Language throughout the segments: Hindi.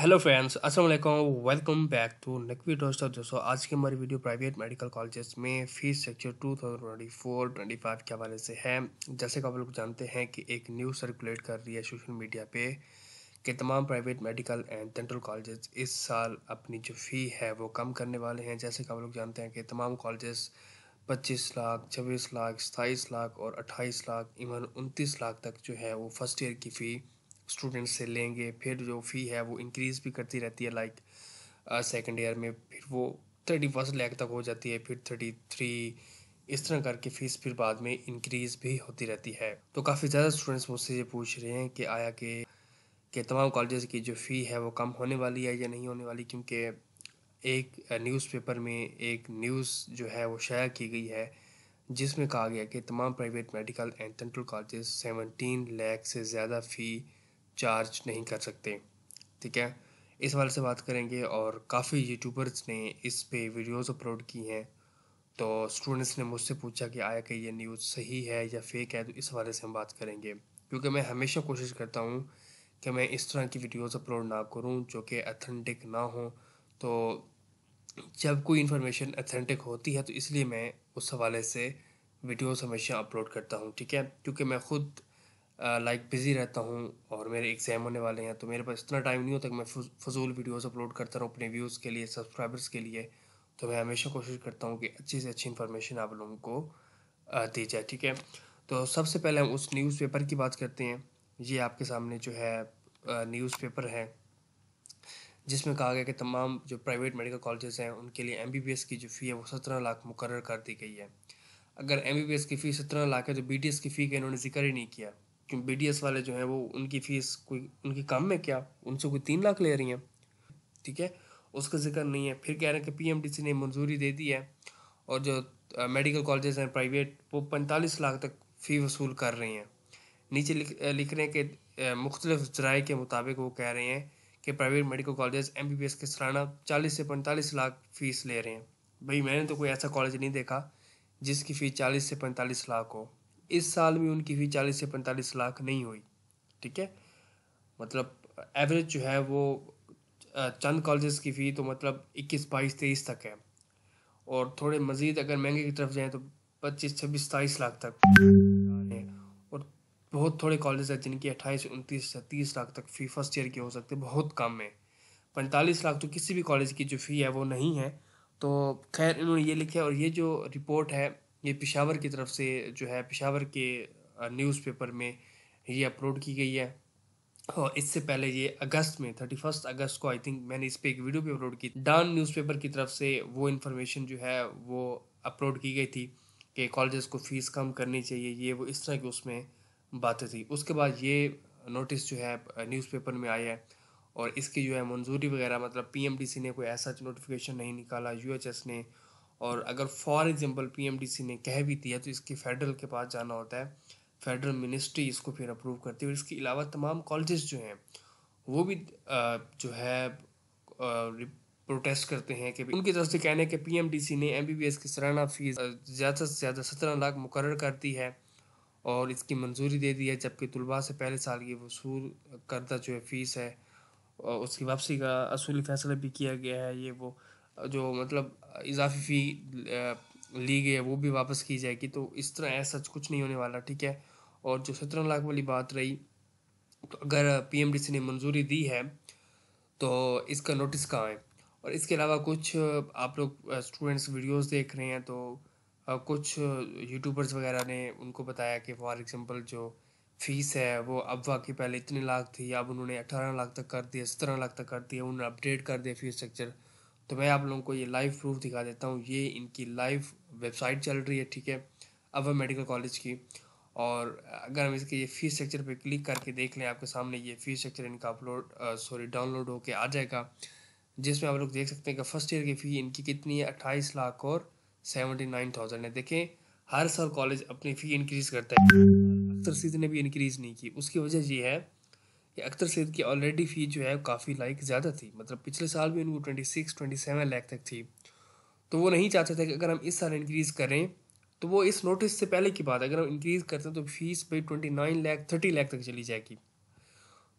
हेलो फ्रेंड्स अस्सलाम वालेकुम वेलकम बैक टू नकवी दोस्तों दोस्तों आज की हमारी वीडियो प्राइवेट मेडिकल कॉलेजेस में फीस फोर 2024-25 के हवाले से है जैसे कि आप लोग जानते हैं कि एक न्यूज़ सर्कुलेट कर रही है सोशल मीडिया पे कि तमाम private medical and dental colleges इस साल अपनी जो फ़ी है वो कम करने वाले हैं जैसे कि आप लोग जानते हैं कि तमाम कॉलेजेस पच्चीस लाख छब्बीस लाख सताईस लाख और अट्ठाईस लाख इवन उनतीस लाख तक जो है वो फर्स्ट ईयर की फ़ी स्टूडेंट्स से लेंगे फिर जो फ़ी है वो इंक्रीज़ भी करती रहती है लाइक सेकेंड ईयर में फिर वो थर्टी फर्स्ट लैक तक हो जाती है फिर थर्टी थ्री इस तरह करके फ़ीस फिर बाद में इंक्रीज़ भी होती रहती है तो काफ़ी ज़्यादा स्टूडेंट्स मुझसे ये पूछ रहे हैं कि आया के कि तमाम कॉलेज की जो फ़ी है वो कम होने वाली है या नहीं होने वाली क्योंकि एक न्यूज़पेपर में एक न्यूज़ जो है वो शाया की गई है जिसमें कहा गया कि तमाम private medical and dental college seventeen lakh से ज़्यादा फ़ी चार्ज नहीं कर सकते ठीक है इस वाले से बात करेंगे और काफ़ी यूट्यूबर्स ने इस पे वीडियोस अपलोड की हैं तो स्टूडेंट्स ने मुझसे पूछा कि आया कि ये न्यूज़ सही है या फेक है तो इस वाले से हम बात करेंगे क्योंकि मैं हमेशा कोशिश करता हूँ कि मैं इस तरह की वीडियोस अपलोड ना करूँ जो कि अथेंटिक ना हो तो जब कोई इन्फॉर्मेशन अथेंटिक होती है तो इसलिए मैं उस हवाले से वीडियोस हमेशा अपलोड करता हूँ ठीक है क्योंकि मैं ख़ुद लाइक बिज़ी रहता हूँ और मेरे एग्ज़ाम होने वाले हैं तो मेरे पास इतना टाइम नहीं होता कि मैं फजूल वीडियोस अपलोड करता रहूँ अपने व्यूज़ के लिए सब्सक्राइबर्स के लिए तो मैं हमेशा कोशिश करता हूँ कि अच्छी से अच्छी इन्फॉर्मेशन आप लोगों को दी जाए ठीक है तो सबसे पहले हम उस न्यूज़पेपर की बात करते हैं ये आपके सामने जो है न्यूज़पेपर है जिसमें कहा गया कि तमाम जो प्राइवेट मेडिकल कॉलेजेस हैं उनके लिए एम की जो फ़ी है वो सत्रह लाख मुकर कर दी गई है अगर एम की फ़ी सत्रह लाख है तो बी की फ़ी का इन्होंने जिक्र ही नहीं किया बी डी एस वाले जो हैं वो उनकी फ़ीस कोई उनकी कम में क्या उनसे कोई तीन लाख ले रही हैं ठीक है उसका जिक्र नहीं है फिर कह रहे हैं कि पी एम डी सी ने मंजूरी दे दी है और जो मेडिकल कॉलेजेस हैं प्राइवेट वो पैंतालीस लाख तक फ़ी वसूल कर रही हैं नीचे लिख लिख रहे हैं कि मुख्तलिफ जराए के मुताबिक वो कह रहे हैं कि private medical college M B B S के सालाना चालीस से पैंतालीस लाख फ़ीस ले रहे हैं भाई मैंने तो कोई ऐसा कॉलेज नहीं देखा जिसकी फ़ीस चालीस से पैंतालीस लाख हो इस साल में उनकी हुई चालीस से पैंतालीस लाख नहीं हुई ठीक है मतलब एवरेज जो है वो चंद कॉलेजेस की फ़ी तो मतलब इक्कीस बाईस तेईस तक है और थोड़े मज़ीद अगर महंगे की तरफ जाएँ तो पच्चीस छब्बीस सताईस लाख तक और बहुत थोड़े कॉलेज हैं जिनकी अट्ठाईस उनतीस से तीस लाख तक फ़ी फर्स्ट ईयर की हो सकती है बहुत कम है पैंतालीस लाख तो किसी भी कॉलेज की जो फ़ी है वो नहीं है तो खैर इन्होंने ये लिखा और ये जो रिपोर्ट है ये पिशावर की तरफ से जो है पिशावर के न्यूज़पेपर में ये अपलोड की गई है और इससे पहले ये अगस्त में थर्टी फर्स्ट अगस्त को आई थिंक मैंने इस पर एक वीडियो भी अपलोड की डॉन न्यूज़पेपर की तरफ से वो इन्फॉर्मेशन जो है वो अपलोड की गई थी कि कॉलेजेस को फीस कम करनी चाहिए ये वो इस तरह की उसमें बातें थी उसके बाद ये नोटिस जो है न्यूज़पेपर में आया है और इसकी जो है मंजूरी वगैरह मतलब पीएमडीसी ने कोई ऐसा नोटिफिकेशन नहीं निकाला यूएचएस ने और अगर फॉर एग्जांपल पीएमडीसी ने कह भी दिया तो इसकी फेडरल के पास जाना होता है फेडरल मिनिस्ट्री इसको फिर अप्रूव करती है और इसके अलावा तमाम कॉलेजेस जो हैं वो भी जो है प्रोटेस्ट करते हैं कि उनकी तरफ से कहने के कि पीएमडीसी ने एमबीबीएस की सालाना फीस ज़्यादा से ज़्यादा सत्रह लाख मुकर कर दी है और इसकी मंजूरी दे दी है जबकि तलबा से पहले साल की वसूल करदा जो है फ़ीस है उसकी वापसी का असूली फैसला भी किया गया है ये वो जो मतलब इजाफी फ़ी ली गई है वो भी वापस की जाएगी तो इस तरह ऐसा कुछ नहीं होने वाला ठीक है और जो सत्रह लाख वाली बात रही तो अगर पीएमडीसी ने मंजूरी दी है तो इसका नोटिस कहाँ है और इसके अलावा कुछ आप लोग स्टूडेंट्स वीडियोस देख रहे हैं तो कुछ यूट्यूबर्स वगैरह ने उनको बताया कि फॉर एग्जांपल जो फीस है वो अब वाकई पहले इतने लाख थी अब उन्होंने अठारह लाख तक कर दिया सत्रह लाख तक कर दिया उन्होंने अपडेट कर दिया फीस स्ट्रक्चर तो मैं आप लोगों को ये लाइव प्रूफ दिखा देता हूँ ये इनकी लाइव वेबसाइट चल रही है ठीक है अब मेडिकल कॉलेज की और अगर हम इसके ये फीस स्ट्रक्चर पे क्लिक करके देख लें आपके सामने ये फीस स्ट्रक्चर इनका अपलोड सॉरी डाउनलोड होके आ जाएगा जिसमें आप लोग देख सकते हैं कि फर्स्ट ईयर की फ़ी इनकी कितनी है अट्ठाईस लाख और सेवेंटी नाइन थाउजेंड है देखें हर साल कॉलेज अपनी फ़ी इंक्रीज़ करता है अक्सर सीज ने भी इंक्रीज़ नहीं की उसकी वजह ये है कि अख्तर सैद की ऑलरेडी फ़ी जो है काफ़ी लाइक ज़्यादा थी मतलब पिछले साल भी उनको twenty six twenty seven lakh तक थी तो वो नहीं चाहते थे कि अगर हम इस साल इंक्रीज़ करें तो वो इस नोटिस से पहले की बात है अगर हम इंक्रीज़ करते हैं तो फीस भाई twenty nine lakh thirty lakh तक चली जाएगी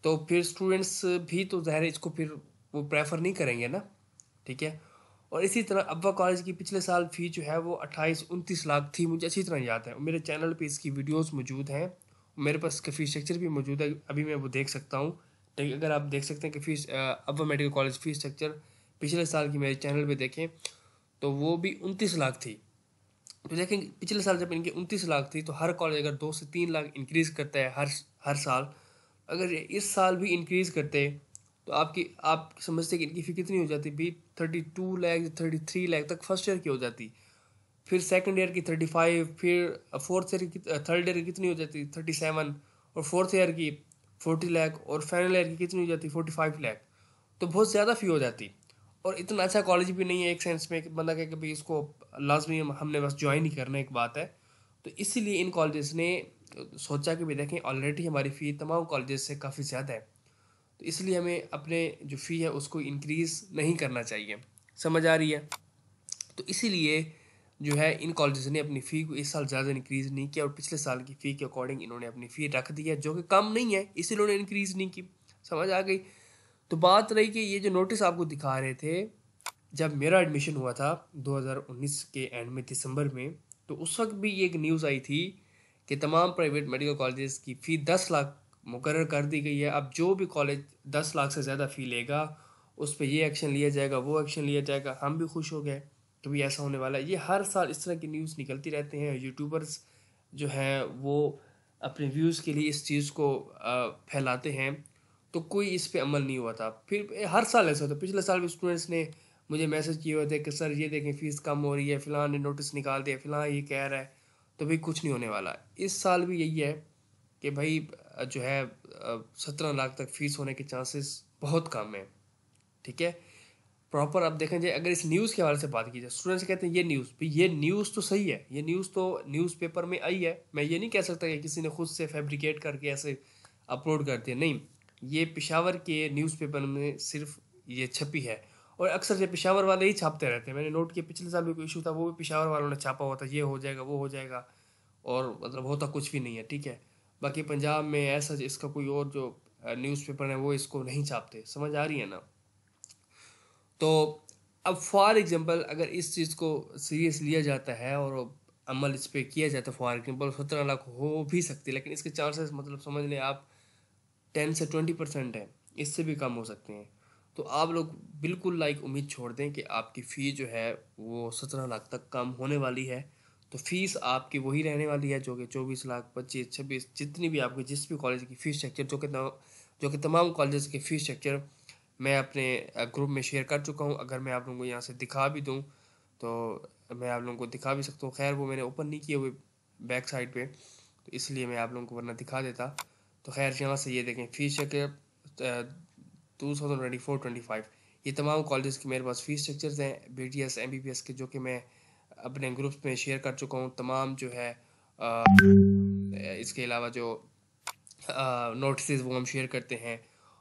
तो फिर स्टूडेंट्स भी तो ज़ाहिर है इसको फिर वो प्रेफर नहीं करेंगे ना ठीक है और इसी तरह अब्बा कॉलेज की पिछले साल फ़ी जो है वो अट्ठाईस उनतीस लाख थी मुझे अच्छी तरह याद है मेरे चैनल पे इसकी वीडियोस मौजूद हैं मेरे पास काफी स्ट्रक्चर भी मौजूद है अभी मैं वो देख सकता हूँ अगर आप देख सकते हैं कि फीस अबा मेडिकल कॉलेज फीस स्ट्रक्चर पिछले साल की मेरे चैनल पे देखें तो वो भी उनतीस लाख थी तो देखें पिछले साल जब इनकी उनतीस लाख थी तो हर कॉलेज अगर दो से तीन लाख इंक्रीज़ करता है हर हर साल अगर इस साल भी इंक्रीज़ करते तो आपकी आप समझते कि इनकी फी कितनी हो जाती भी thirty two lakh thirty three lakh तक फर्स्ट ईयर की हो जाती फिर सेकेंड ईयर की थर्टी फाइव फिर फोर्थ uh, ईयर की थर्ड uh, ईयर की कितनी हो जाती थर्टी सेवन और फोर्थ ईयर की फोर्टी लैख और फाइनल ईयर की कितनी हो जाती फोर्टी फाइव लैख तो बहुत ज़्यादा फी हो जाती और इतना अच्छा कॉलेज भी नहीं है एक सेंस में बंदा कह कभी इसको लाजमी हमने बस ज्वाइन ही करना एक बात है तो इसीलिए इन कॉलेजेस ने uh, सोचा कि भाई देखें ऑलरेडी हमारी फ़ी तमाम कॉलेजेस से काफ़ी ज़्यादा है तो इसलिए हमें अपने जो फ़ी है उसको इनक्रीज़ नहीं करना चाहिए समझ आ रही है तो इसीलिए जो है इन कॉलेज ने अपनी फ़ी को इस साल ज़्यादा इंक्रीज़ नहीं किया और पिछले साल की फ़ी के अकॉर्डिंग इन्होंने अपनी फ़ी रख दी है जो कि कम नहीं है इसलिए इन्होंने इंक्रीज़ नहीं की समझ आ गई तो बात रही कि ये जो नोटिस आपको दिखा रहे थे जब मेरा एडमिशन हुआ था 2019 के एंड में दिसंबर में तो उस वक्त भी ये एक न्यूज़ आई थी कि तमाम प्राइवेट मेडिकल कॉलेज की फ़ी दस लाख मुकर कर दी गई है अब जो भी कॉलेज दस लाख से ज़्यादा फ़ी लेगा उस पर ये एक्शन लिया जाएगा वो एक्शन लिया जाएगा हम भी खुश हो गए तो भी ऐसा होने वाला है ये हर साल इस तरह की न्यूज़ निकलती रहते हैं यूट्यूबर्स जो हैं वो अपने व्यूज़ के लिए इस चीज़ को फैलाते हैं तो कोई इस पर अमल नहीं हुआ था फिर हर साल ऐसा होता पिछले साल भी स्टूडेंट्स ने मुझे मैसेज किए हुए थे कि सर ये देखें फ़ीस कम हो रही है फ़िलहाल ने नोटिस निकाल दिया फ़िलहाल ये कह रहा है तो भाई कुछ नहीं होने वाला इस साल भी यही है कि भाई जो है सत्रह लाख तक फीस होने के चांसेस बहुत कम है ठीक है प्रॉपर आप देखें जाए अगर इस न्यूज़ के हवाले से बात की जाए स्टूडेंट्स कहते हैं ये न्यूज़ भी ये न्यूज़ तो सही है ये न्यूज़ तो न्यूज़पेपर में आई है मैं ये नहीं कह सकता कि किसी ने खुद से फैब्रिकेट करके ऐसे अपलोड कर दिया नहीं ये पिशावर के न्यूज़पेपर में सिर्फ ये छपी है और अक्सर ये पिशावर वाले ही छापते रहते हैं मैंने नोट किया पिछले साल भी कोई इशू था वो भी पिशावर वालों ने छापा हुआ था ये हो जाएगा वो हो जाएगा और मतलब होता कुछ भी नहीं है ठीक है बाकी पंजाब में ऐसा इसका कोई और जो न्यूज़पेपर है वो इसको नहीं छापते समझ आ रही है ना तो अब फॉर एग्ज़ाम्पल अगर इस चीज़ को सीरियस लिया जाता है और अमल इस पर किया जाता है फॉर एग्ज़ाम्पल सत्रह लाख हो भी सकती है लेकिन इसके चांसेस मतलब समझ लें आप टेन से ट्वेंटी परसेंट है इससे भी कम हो सकते हैं तो आप लोग बिल्कुल लाइक उम्मीद छोड़ दें कि आपकी फ़ी जो है वो सत्रह लाख तक कम होने वाली है तो फीस आपकी वही रहने वाली है जो कि चौबीस लाख पच्चीस छब्बीस जितनी भी आपकी जिस भी कॉलेज की फ़ीस स्ट्रक्चर जो कि जो कि तमाम कॉलेज के फ़ीस स्ट्रक्चर मैं अपने ग्रुप में शेयर कर चुका हूँ अगर मैं आप लोगों को यहाँ से दिखा भी दूँ तो मैं आप लोगों को दिखा भी सकता हूँ खैर वो मैंने ओपन नहीं किए हुए बैक साइड पर तो इसलिए मैं आप लोगों को वरना दिखा देता तो खैर यहाँ से ये देखें fees structure two thousand twenty four twenty five ये तमाम कॉलेज के मेरे पास फ़ीस स्ट्रक्चर हैं B T S M B B S के जो कि मैं अपने ग्रुप्स में शेयर कर चुका हूँ तमाम जो है आ, इसके अलावा जो नोटिस वो हम शेयर करते हैं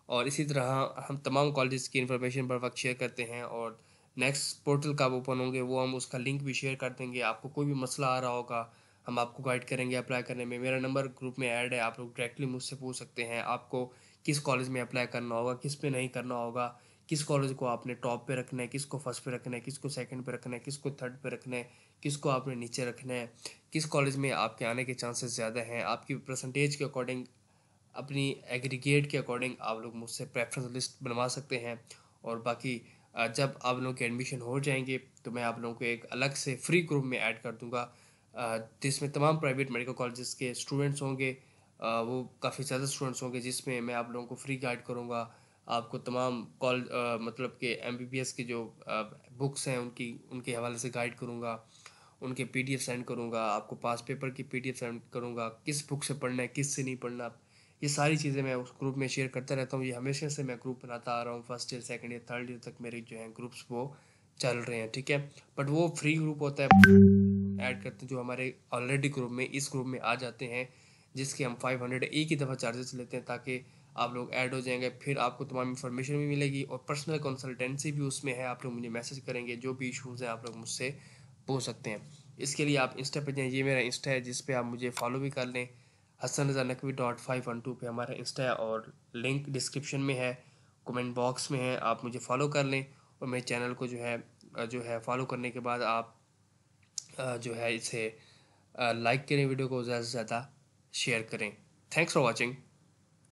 और इसी तरह हम तमाम कॉलेज की इन्फॉर्मेशन पर वक्त शेयर करते हैं और नेक्स्ट पोर्टल कब ओपन होंगे वो हम उसका लिंक भी शेयर कर देंगे आपको कोई भी मसला आ रहा होगा हम आपको गाइड करेंगे अप्लाई करने में मेरा नंबर ग्रुप में ऐड है आप लोग डायरेक्टली मुझसे पूछ सकते हैं आपको किस कॉलेज में अप्लाई करना होगा किस पे नहीं करना होगा किस कॉलेज को आपने टॉप पे रखना है किसको फर्स्ट पे रखना है किसको सेकंड पे रखना है किसको थर्ड पे रखना है किसको आपने नीचे रखना है किस कॉलेज में आपके आने के चांसेस ज़्यादा हैं आपकी परसेंटेज के अकॉर्डिंग अपनी एग्रीगेट के अकॉर्डिंग आप लोग मुझसे प्रेफरेंस लिस्ट बनवा सकते हैं और बाकी जब आप लोगों के एडमिशन हो जाएंगे तो मैं आप लोगों को एक अलग से फ्री ग्रुप में ऐड कर दूंगा जिसमें तमाम प्राइवेट मेडिकल कॉलेज के स्टूडेंट्स होंगे वो काफ़ी ज़्यादा स्टूडेंट्स होंगे जिसमें मैं आप लोगों को फ्री गाइड करूँगा आपको तमाम कॉल मतलब के एम के जो बुक्स हैं उनकी उनके हवाले से गाइड करूँगा उनके पी सेंड करूँगा आपको पास पेपर की पी सेंड करूँगा किस बुक से पढ़ना है किस से नहीं पढ़ना ये सारी चीज़ें मैं उस ग्रुप में शेयर करता रहता हूँ ये हमेशा से मैं ग्रुप बनाता आ रहा हूँ first year second year third year तक मेरे जो हैं ग्रुप्स वो चल रहे हैं ठीक है बट वो फ्री ग्रुप होता है ऐड करते हैं जो हमारे ऑलरेडी ग्रुप में इस ग्रुप में आ जाते हैं जिसके हम फाइव हंड्रेड एक ही दफ़ा चार्जेस लेते हैं ताकि आप लोग ऐड हो जाएंगे फिर आपको तमाम इन्फॉर्मेशन भी मिलेगी और पर्सनल कंसल्टेंसी भी उसमें है आप लोग मुझे मैसेज करेंगे जो भी इशूज़ हैं आप लोग मुझसे पूछ सकते हैं इसके लिए आप इंस्टा पर जाएँ ये मेरा इंस्टा है जिस पर आप मुझे फॉलो भी कर लें Hasan Raza Naqvi dot five one two पर हमारा इंस्टा और लिंक डिस्क्रिप्शन में है कमेंट बॉक्स में है आप मुझे फॉलो कर लें और मेरे चैनल को जो है जो है फॉलो करने के बाद आप जो है इसे लाइक करें वीडियो को ज़्यादा से ज़्यादा शेयर करें थैंक्स फॉर वॉचिंग